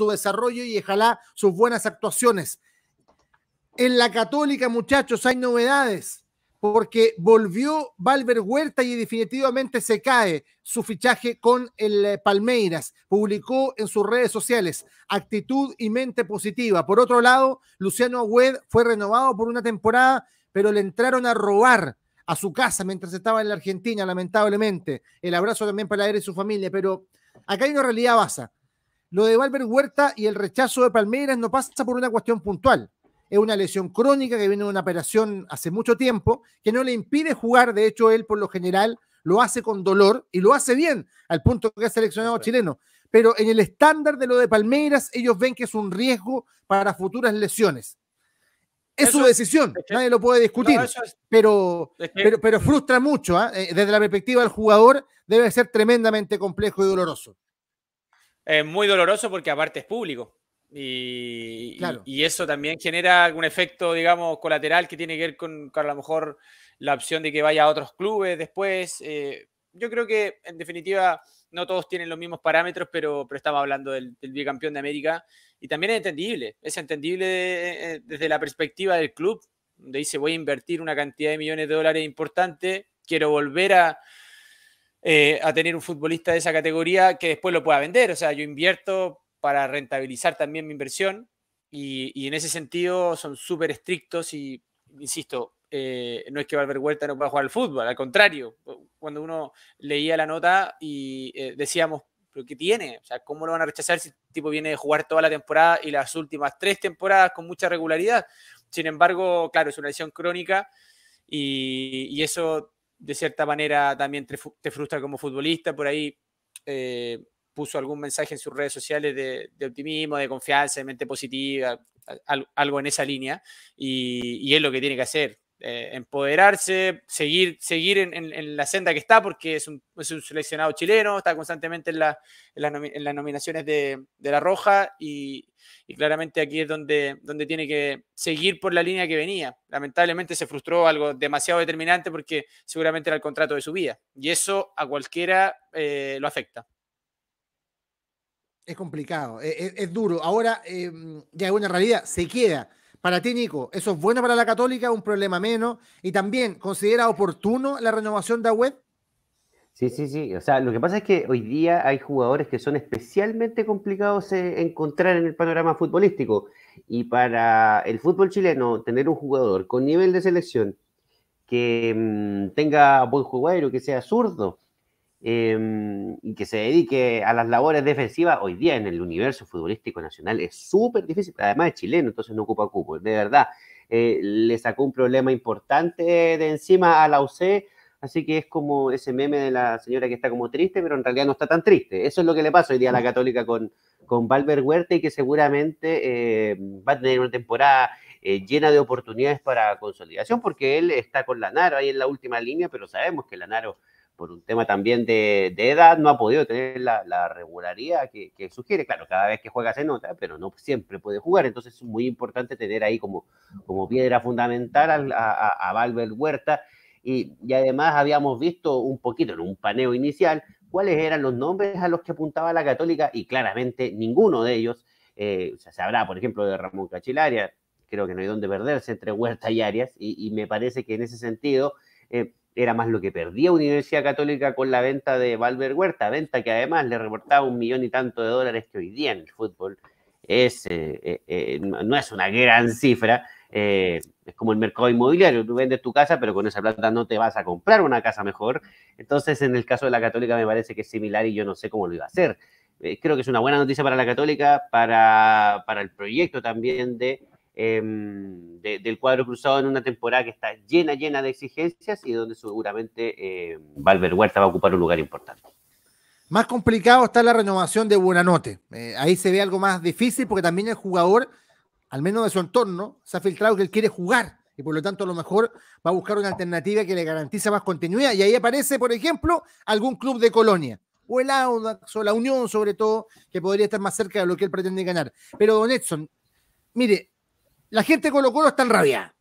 su desarrollo y ojalá sus buenas actuaciones. En la Católica, muchachos, hay novedades, porque volvió Valver Huerta y definitivamente se cae su fichaje con el eh, Palmeiras. Publicó en sus redes sociales actitud y mente positiva. Por otro lado, Luciano Agüed fue renovado por una temporada, pero le entraron a robar a su casa mientras estaba en la Argentina, lamentablemente. El abrazo también para él y su familia, pero acá hay una realidad basa. Lo de Valver Huerta y el rechazo de Palmeiras no pasa por una cuestión puntual. Es una lesión crónica que viene de una operación hace mucho tiempo, que no le impide jugar. De hecho, él por lo general lo hace con dolor y lo hace bien, al punto que ha seleccionado chileno. Pero en el estándar de lo de Palmeiras, ellos ven que es un riesgo para futuras lesiones. Es su decisión, nadie lo puede discutir, pero, pero, frustra mucho. ¿ah? Eh, desde la perspectiva del jugador, debe ser tremendamente complejo y doloroso es muy doloroso porque aparte es público. Y, y, eso también genera algún efecto, digamos, colateral que tiene que ver con, a lo mejor la opción de que vaya a otros clubes después. Eh, yo creo que, en definitiva, no todos tienen los mismos parámetros, pero, pero estamos hablando del, del, bicampeón de América. Y también es entendible, es entendible eh, eh, desde la perspectiva del club, donde dice voy a invertir una cantidad de millones de dólares importante, quiero volver a, eh, a tener un futbolista de esa categoría que después lo pueda vender. O sea, yo invierto para rentabilizar también mi inversión y, en ese sentido son súper estrictos y, insisto, eh, no es que Valver Huerta no pueda jugar al fútbol, al contrario, cuando uno leía la nota y eh, decíamos, pero ¿qué tiene? O sea, ¿cómo lo van a rechazar si el tipo viene de jugar toda la temporada y las últimas tres temporadas con mucha regularidad? Sin embargo, claro, es una lesión crónica y, y eso de cierta manera también te, frustra como futbolista. Por ahí eh, puso algún mensaje en sus redes sociales de, optimismo, de confianza, de mente positiva, algo en esa línea. y, es lo que tiene que hacer. Eh, empoderarse, seguir, seguir en, la senda que está, porque es un, seleccionado chileno, está constantemente en, las nominaciones de, La Roja y, claramente aquí es donde, donde tiene que seguir por la línea que venía. Lamentablemente se frustró algo demasiado determinante porque seguramente era el contrato de su vida y eso a cualquiera eh, lo afecta. Es complicado, e, e, es, duro. Ahora, em, ya hay una realidad, se queda para ti, Nico, ¿eso es bueno para la Católica? ¿Un problema menos? Y también, ¿considera oportuno la renovación de web? Sí, sí, sí. O sea, lo que pasa es que hoy día hay jugadores que son especialmente complicados de encontrar en el panorama futbolístico. Y para el fútbol chileno, tener un jugador con nivel de selección que mm, tenga buen jugador, que sea zurdo, Em, y que se dedique a las labores defensivas, hoy día en el universo futbolístico nacional es súper difícil. Además es chileno, entonces no ocupa cupo. De verdad, eh, le sacó un problema importante de encima a la UC. Así que es como ese meme de la señora que está como triste, pero en realidad no está tan triste. Eso es lo que le pasa hoy día a la mm. Católica con, con Valver Huerta y que seguramente eh, va a tener una temporada eh, llena de oportunidades para consolidación, porque él está con Lanaro ahí en la última línea, pero sabemos que Lanaro por un tema también de, edad, no ha podido tener la, regularidad que, sugiere. Claro, cada vez que juega se nota, pero no siempre puede jugar. Entonces es muy importante tener ahí como, piedra fundamental a, a, Valver Huerta. Y, además habíamos visto un poquito en un paneo inicial cuáles eran los nombres a los que apuntaba la Católica y claramente ninguno de ellos, eh, o sea, se habrá por ejemplo de Ramón Cachilaria, creo que no hay donde perderse entre Huerta y Arias y, me parece que en ese sentido eh, era más lo que perdía Universidad Católica con la venta de Valver Huerta, venta que además le reportaba un millón y tanto de dólares que hoy día en el fútbol es, eh, eh, eh, no es una gran cifra. es como el mercado inmobiliario, tú vendes tu casa, pero con esa plata no te vas a comprar una casa mejor. Entonces, en el caso de la católica me parece que es similar y yo no sé cómo lo iba a hacer. creo que es una buena noticia para la católica, para el proyecto también de Em, del cuadro cruzado en una temporada que está llena, llena de exigencias y donde seguramente eh, Huerta va a ocupar un lugar importante. Más complicado está la renovación de Buenanote. Eh, ahí se ve algo más difícil porque también el jugador, al menos de su entorno, se ha filtrado que él quiere jugar y por lo tanto a lo mejor va a buscar una alternativa que le garantice más continuidad. Y ahí aparece, por ejemplo, algún club de Colonia o el Audax o la Unión sobre todo, que podría estar más cerca de lo que él pretende ganar. Pero Don Edson, mire, la gente de Colo Colo está rabia.